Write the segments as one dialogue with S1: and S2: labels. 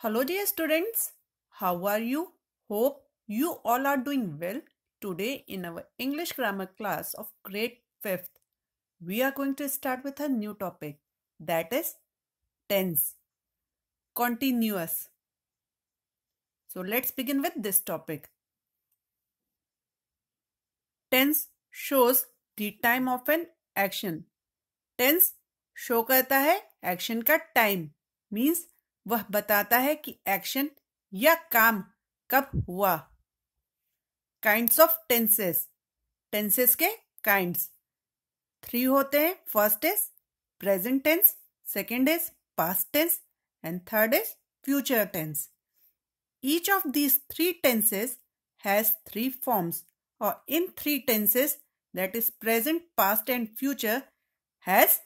S1: Hello dear students, how are you? Hope you all are doing well. Today in our English grammar class of grade 5th, we are going to start with a new topic that is tense, continuous. So let's begin with this topic. Tense shows the time of an action. Tense show करता है action का time means वह बताता है कि action या काम कब हुआ काइंड्स ऑफ टेंसेस टेंसेस के काइंड्स थ्री होते हैं first is present tense second is past tense and third is future tense each of these three tenses has three forms और in three tenses that is present past and future has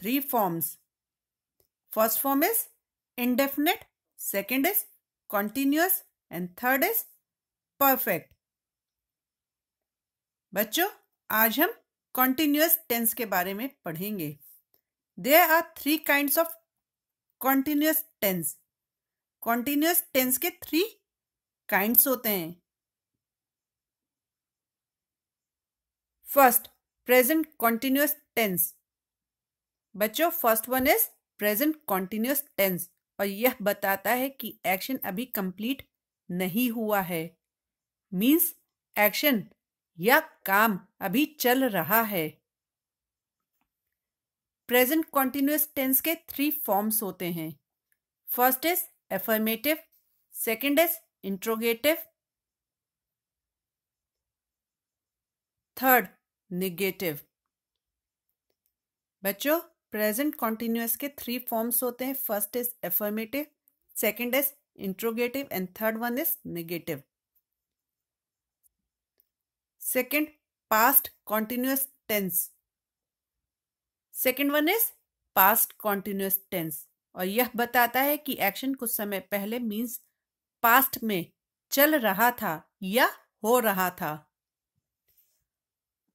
S1: three forms first form is indefinite second is continuous and third is perfect बच्चों आज हम continuous tense के बारे में पढ़ेंगे there are three kind of continuous tense continuous tense के three kinds होते हैं फर्स्ट प्रेजेंट कॉन्टिन्यूस टेंस बच्चों first one is present continuous tense और यह बताता है कि एक्शन अभी कंप्लीट नहीं हुआ है मीन्स एक्शन या काम अभी चल रहा है प्रेजेंट कॉन्टिन्यूस टेंस के थ्री फॉर्म्स होते हैं first is affirmative second is interrogative third negative बच्चों प्रेजेंट कॉन्टिन्यूस के थ्री फॉर्म्स होते हैं first is affirmative second is interrogative and third one is negative second past continuous tense second one is past continuous tense और यह बताता है कि action कुछ समय पहले मीन्स पास्ट में चल रहा था या हो रहा था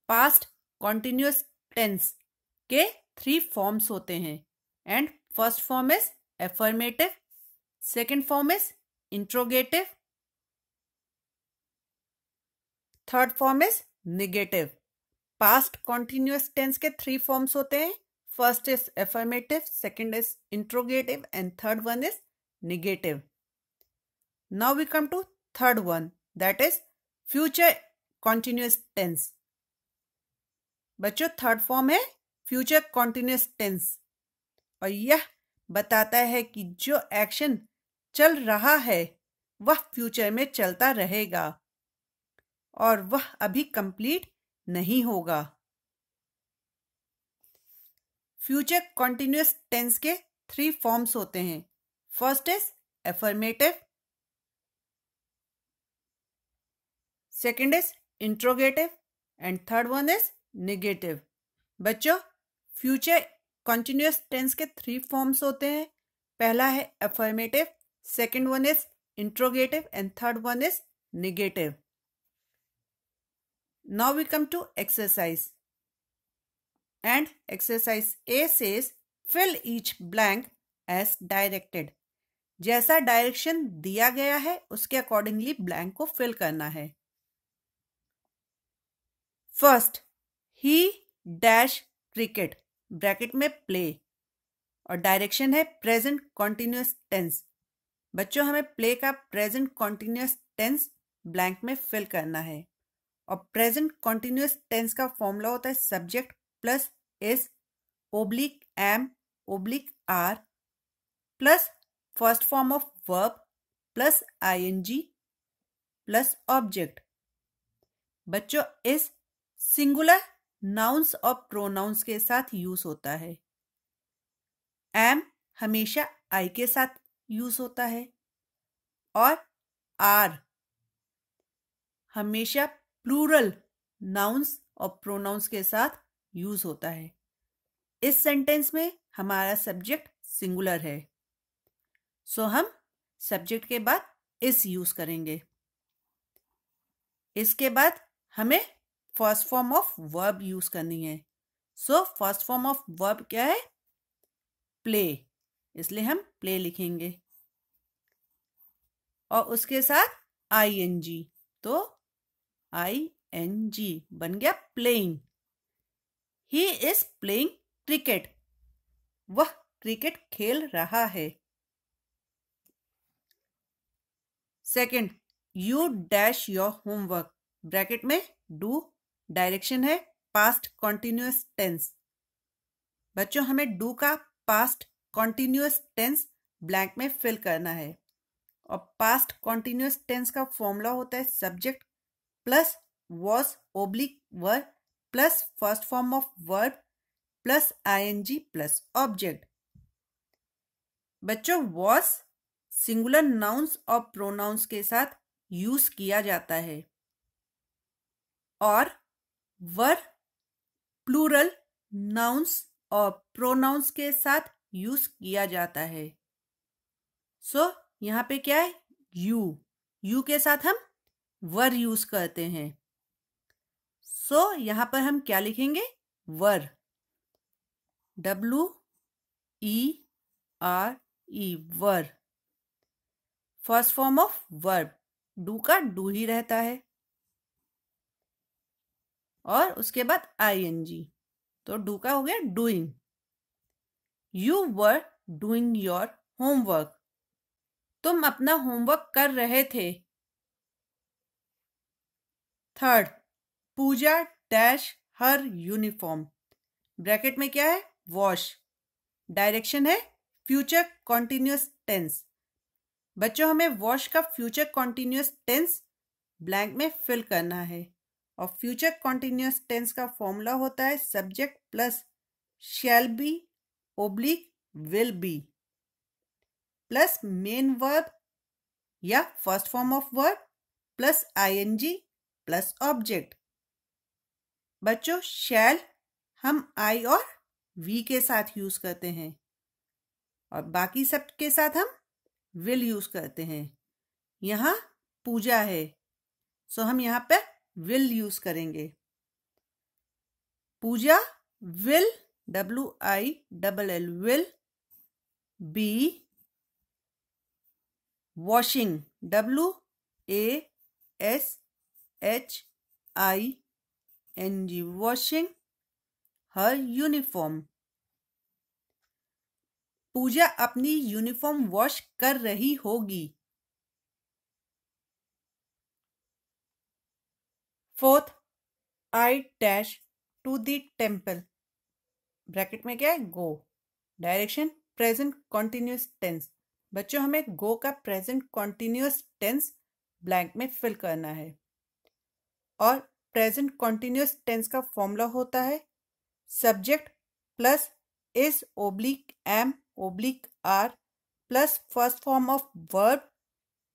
S1: पास्ट कॉन्टिन्यूस टेंस के थ्री फॉर्म्स होते हैं and first form is affirmative second form is interrogative third form is negative past continuous tense के थ्री फॉर्म्स होते हैं first is affirmative second is interrogative and third one is negative now we come to third one that is future continuous tense बच्चों third form है future continuous tense और यह बताता है कि जो एक्शन चल रहा है वह फ्यूचर में चलता रहेगा और वह अभी कंप्लीट नहीं होगा फ्यूचर कॉन्टिन्यूस टेंस के थ्री फॉर्म्स होते हैं first is affirmative second is interrogative and third one is negative बच्चों फ्यूचर कंटिन्यूस टेंस के थ्री फॉर्म्स होते हैं पहला है affirmative second one is interrogative and third one is negative now we come to exercise and exercise A says fill each blank as directed जैसा direction दिया गया है उसके अकॉर्डिंगली ब्लैंक को फिल करना है first he dash cricket bracket में play और डायरेक्शन है प्रेजेंट कॉन्टिन्यूस टेंस बच्चों हमें प्ले का प्रेजेंट कॉन्टिन्यूस टेंस ब्लैंक में फिल करना है और प्रेजेंट कॉन्टिन्यूस टेंस का फॉर्मूला होता है subject plus is oblique am oblique are plus first form of verb plus ING plus object बच्चों इस सिंगुलर नाउंस और प्रोनाउंस के साथ यूज होता है एम हमेशा आई के साथ यूज होता है और आर हमेशा प्लूरल नाउन्स और प्रोनाउंस के साथ यूज होता है इस सेंटेंस में हमारा सब्जेक्ट सिंगुलर है सो so, हम सब्जेक्ट के बाद इस यूज करेंगे इसके बाद हमें first form of verb use करनी है so first form of verb क्या है प्ले इसलिए हम प्ले लिखेंगे और उसके साथ आई एन जी तो आई एन जी बन गया playing he is playing cricket वह क्रिकेट खेल रहा है second you dash your homework bracket में डू डायरेक्शन है पास्ट कॉन्टिन्यूस टेंस बच्चों हमें डू का पास्ट कॉन्टिन्यूस टेंस ब्लैंक में फिल करना है और पास्ट कॉन्टिन्यूस टेंस का फॉर्मूला होता है subject plus was oblique verb plus first form of verb plus ING plus object बच्चों वॉज सिंगुलर नाउंस और प्रोनाउंस के साथ यूज किया जाता है और वर प्लूरल नाउंस और प्रोनाउंस के साथ यूज किया जाता है सो so, यहाँ पे क्या है यू यू के साथ हम वर यूज करते हैं सो so, यहाँ पर हम क्या लिखेंगे were W E R E were first form of verb do का डू ही रहता है और उसके बाद आई एन जी तो डू का हो गया doing you were doing your homework तुम अपना होमवर्क कर रहे थे third Pooja dash her uniform bracket में क्या है वॉश डायरेक्शन है फ्यूचर कॉन्टिन्यूस टेंस बच्चों हमें वॉश का फ्यूचर कॉन्टिन्यूस टेंस ब्लैंक में फिल करना है और फ्यूचर कॉन्टिन्यूस टेंस का फॉर्मूला होता है subject plus shall be oblique will be plus main verb या first form of verb plus ING plus object बच्चों शैल हम आई और वी के साथ यूज करते हैं और बाकी सब के साथ हम विल यूज करते हैं यहाँ पूजा है सो हम यहाँ पर विल यूज करेंगे Pooja will W I double L will be washing W A S H I N G washing her uniform Pooja अपनी यूनिफॉर्म वॉश कर रही होगी fourth I dash to the temple bracket में क्या है go direction present continuous tense बच्चों हमें go का प्रेजेंट कॉन्टिन्यूस टेंस ब्लैंक में फिल करना है और प्रेजेंट कॉन्टिन्यूस टेंस का फॉर्मूला होता है subject plus is oblique am oblique are plus first form of verb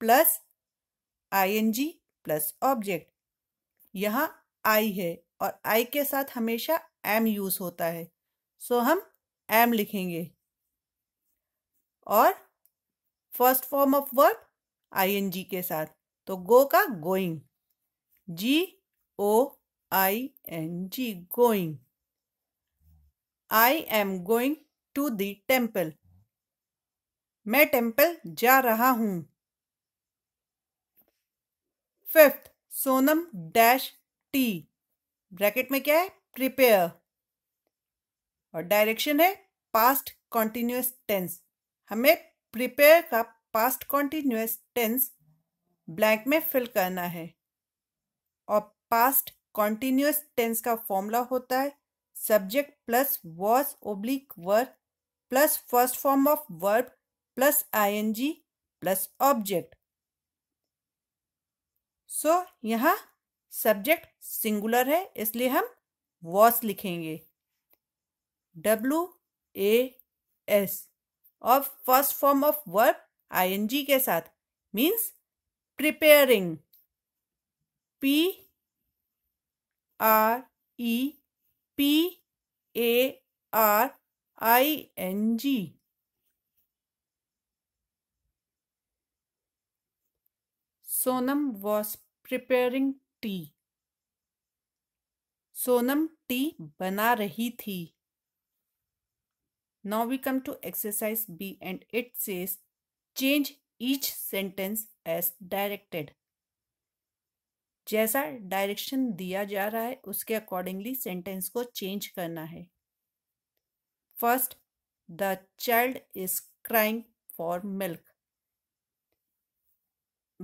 S1: plus I N G plus object यहाँ आई है और आई के साथ हमेशा एम यूज होता है सो हम एम लिखेंगे और first form of verb G के साथ तो गो का going G O I N G going I am going to temple temple मैं टेम्पल जा रहा हूं fifth Sonam dash tea bracket में क्या है प्रिपेयर और डायरेक्शन है पास्ट कॉन्टिन्यूस टेंस हमें प्रिपेयर का पास्ट कॉन्टिन्यूस टेंस ब्लैंक में फिल करना है और पास्ट कॉन्टिन्यूस टेंस का फॉर्मूला होता है subject plus was oblique verb plus first form of verb plus I N G plus object so so, यहाँ सब्जेक्ट सिंगुलर है इसलिए हम वॉस लिखेंगे डब्ल्यू ए एस और first form of verb ING के साथ means preparing P R E P A R I N G Sonam was preparing tea Sonam tea बना रही थी now we come to exercise B and it says change each sentence as directed जैसा direction दिया जा रहा है उसके अकॉर्डिंगली सेंटेंस को चेंज करना है first the child is crying for milk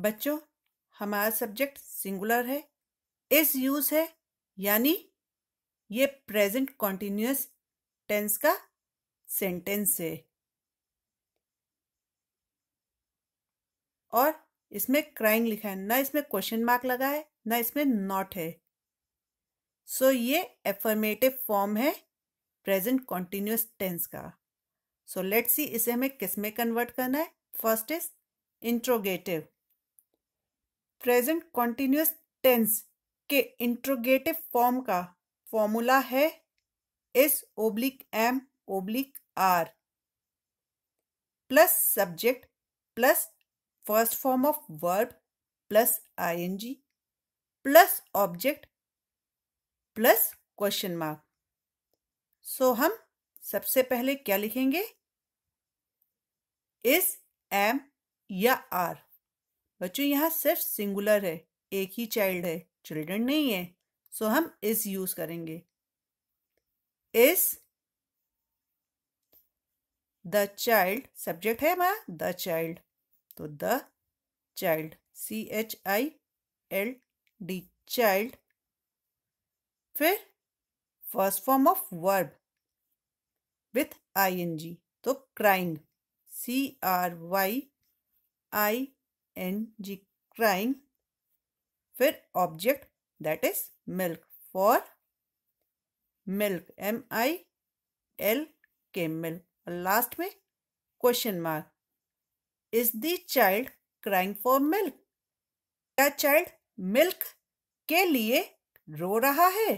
S1: बच्चों हमारा सब्जेक्ट सिंगुलर है इस यूज है यानी ये प्रेजेंट कॉन्टिन्यूस टेंस का सेंटेंस है और इसमें क्राइंग लिखा है ना इसमें क्वेश्चन मार्क लगा है ना इसमें नॉट है सो so, ये एफर्मेटिव फॉर्म है प्रेजेंट कॉन्टिन्यूस टेंस का सो लेट्स सी इसे हमें किस में कन्वर्ट करना है first is interrogative present continuous tense के इंट्रोगेटिव फॉर्म का फॉर्मूला है is oblique am oblique are plus subject plus first form of verb plus ING plus object plus question mark so हम सबसे पहले क्या लिखेंगे इस एम या आर बच्चों यहाँ सिर्फ सिंगुलर है एक ही चाइल्ड है चिल्ड्रन नहीं है सो हम इस यूज करेंगे इस द चाइल्ड सब्जेक्ट है हमारा द चाइल्ड तो the child C H I L D child फिर first form of verb with I N G तो crying C R Y I and G crying फिर object that is milk for milk M I L K milk और last में question mark is the child crying for milk क्या child milk के लिए रो रहा है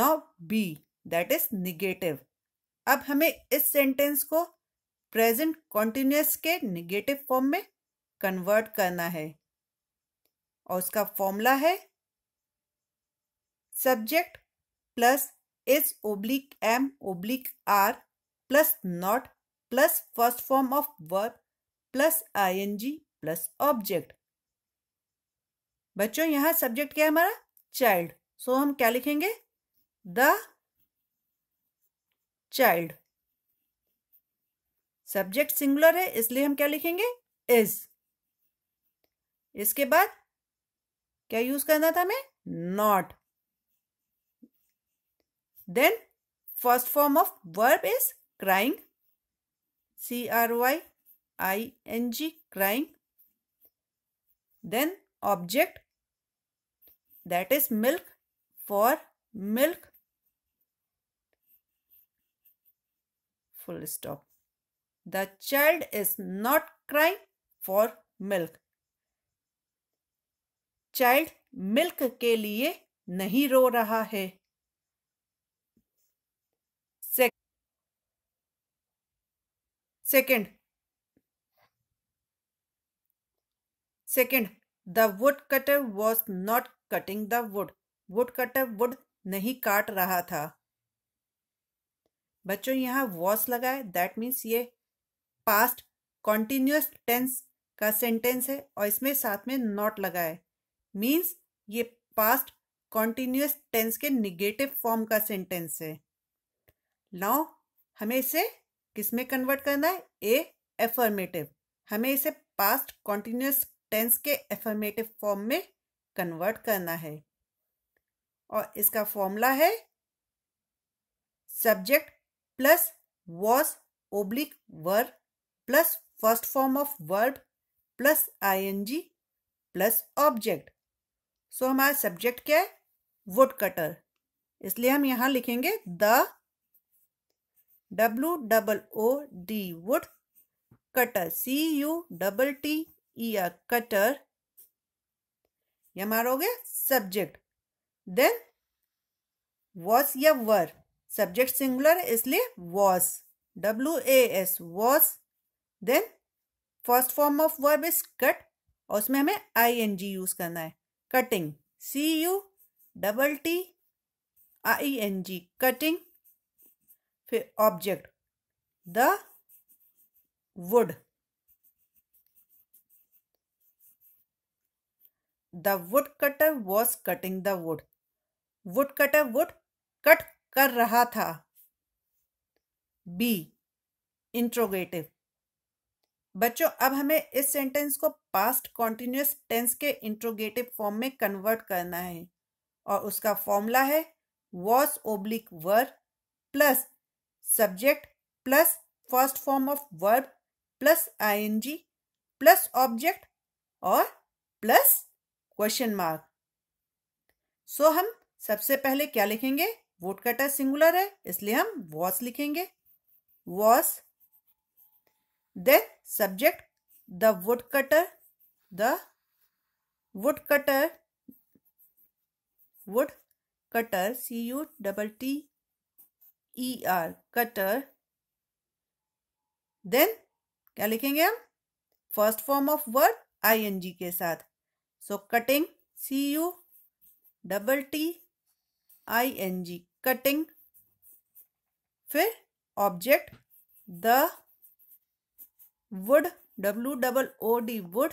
S1: now B that is negative अब हमें इस सेंटेंस को प्रेजेंट कॉन्टिन्यूस के निगेटिव फॉर्म में कन्वर्ट करना है और उसका फॉर्मूला है subject plus is oblique am oblique are plus not plus first form of verb plus ING plus object बच्चों यहां सब्जेक्ट क्या है हमारा चाइल्ड सो so, हम क्या लिखेंगे द चाइल्ड सब्जेक्ट सिंगुलर है इसलिए हम क्या लिखेंगे इज इसके बाद क्या यूज करना था हमें not then first form of verb is crying C R Y I N G crying then object that is milk for milk full stop the child is not crying for milk child milk के लिए नहीं रो रहा है second second the wood cutter was not cutting the wood wood cutter wood नहीं काट रहा था बच्चों यहां वॉस लगाए दैट मीन्स ये पास्ट कॉन्टिन्यूस टेंस का सेंटेंस है और इसमें साथ में नॉट लगा है मीन्स ये पास्ट कॉन्टिन्यूस टेंस के निगेटिव फॉर्म का सेंटेंस है नाउ हमें इसे किस में कन्वर्ट करना है ए एफर्मेटिव हमें इसे पास्ट कॉन्टिन्यूस टेंस के एफर्मेटिव फॉर्म में कन्वर्ट करना है और इसका फॉर्मूला है subject plus was oblique were form of form plus I N G plus object so हमारा सब्जेक्ट क्या है वुड कटर इसलिए हम यहां लिखेंगे the W double O D wood cutter C U double T E R cutter ये हमारा हो गया सब्जेक्ट देन वॉस या वर सब्जेक्ट सिंगुलर इसलिए was W A S was then first form of verb is cut और उसमें हमें I N G use करना है cutting C U double T I N G cutting फिर object the wood the wood cutter was cutting the wood wood cutter wood cut कर रहा था B interrogative बच्चों अब हमें इस सेंटेंस को पास्ट कॉन्टिन्यूस टेंस के इंट्रोगेटिव फॉर्म में कन्वर्ट करना है और उसका फॉर्मूला है was oblique verb plus subject plus first form of verb plus ING plus object और प्लस क्वेश्चन मार्क सो हम सबसे पहले क्या लिखेंगे वोट कटर सिंगुलर है इसलिए हम वॉस लिखेंगे was then subject, the woodcutter, the woodcutter, cutter C U double T E R, cutter. Then क्या लिखेंगे हम first form of word ING के साथ so cutting C U double T I N G cutting फिर object the wood W double O D wood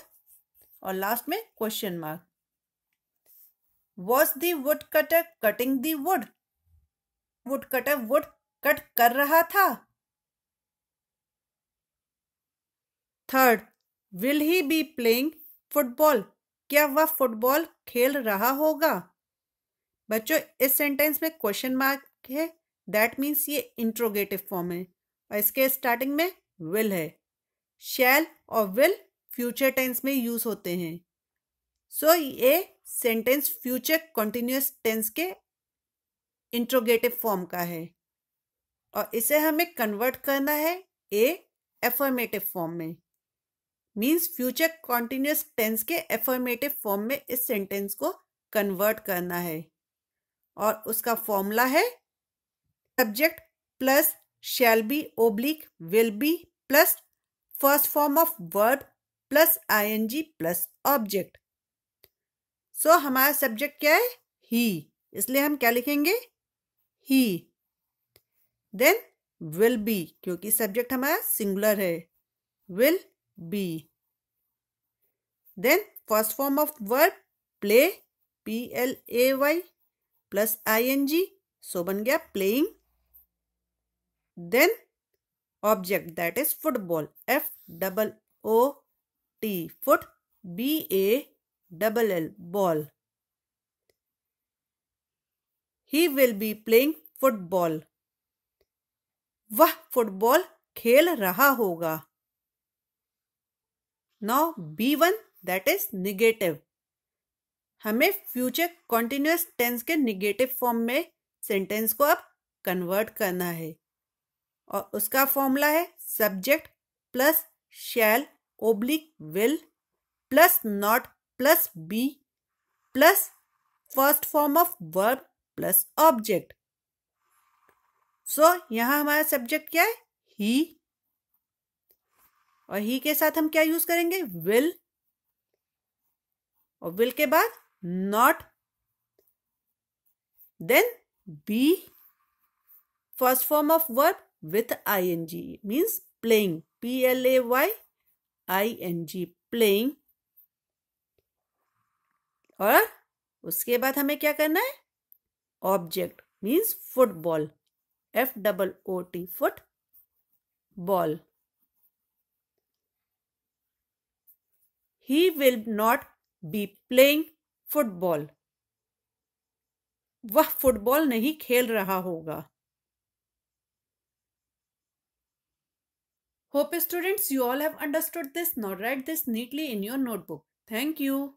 S1: और last में question mark was the wood cutter cutting the wood wood cutter wood cut कर रहा था third will he be playing football क्या वह football खेल रहा होगा बच्चों इस सेंटेंस में क्वेश्चन मार्क है दैट मीन्स ये इंट्रोगेटिव फॉर्म है और इसके स्टार्टिंग में विल है शैल और विल फ्यूचर टेंस में यूज होते हैं सो so, ये सेंटेंस फ्यूचर कॉन्टिन्यूस टेंस के इंट्रोगेटिव फॉर्म का है और इसे हमें कन्वर्ट करना है ए एफर्मेटिव फॉर्म में मीन्स फ्यूचर कॉन्टिन्यूस टेंस के एफर्मेटिव फॉर्म में इस सेंटेंस को कन्वर्ट करना है और उसका फॉर्मूला है subject plus shall be oblique will be plus first form of verb plus ing plus object so हमारा सब्जेक्ट क्या है ही इसलिए हम क्या लिखेंगे ही Then will be क्योंकि सब्जेक्ट हमारा सिंगुलर है will be then first form of verb play P L A Y plus I N G so बन गया playing then object that is football f double o t foot b a double l ball he will be playing football वह football खेल रहा होगा now B one that is negative हमें future continuous tense के negative form में sentence को अब convert करना है और उसका फॉर्मूला है subject plus shall oblique will plus not plus be plus first form of verb plus object so यहां हमारा सब्जेक्ट क्या है ही और ही के साथ हम क्या यूज करेंगे विल और विल के बाद not then be first form of verb with ing means playing p l a y i n g playing और उसके बाद हमें क्या करना है object means football F double O T foot ball he will not be playing football वह football नहीं खेल रहा होगा Hope students you all have understood this now write this neatly in your notebook. Thank you.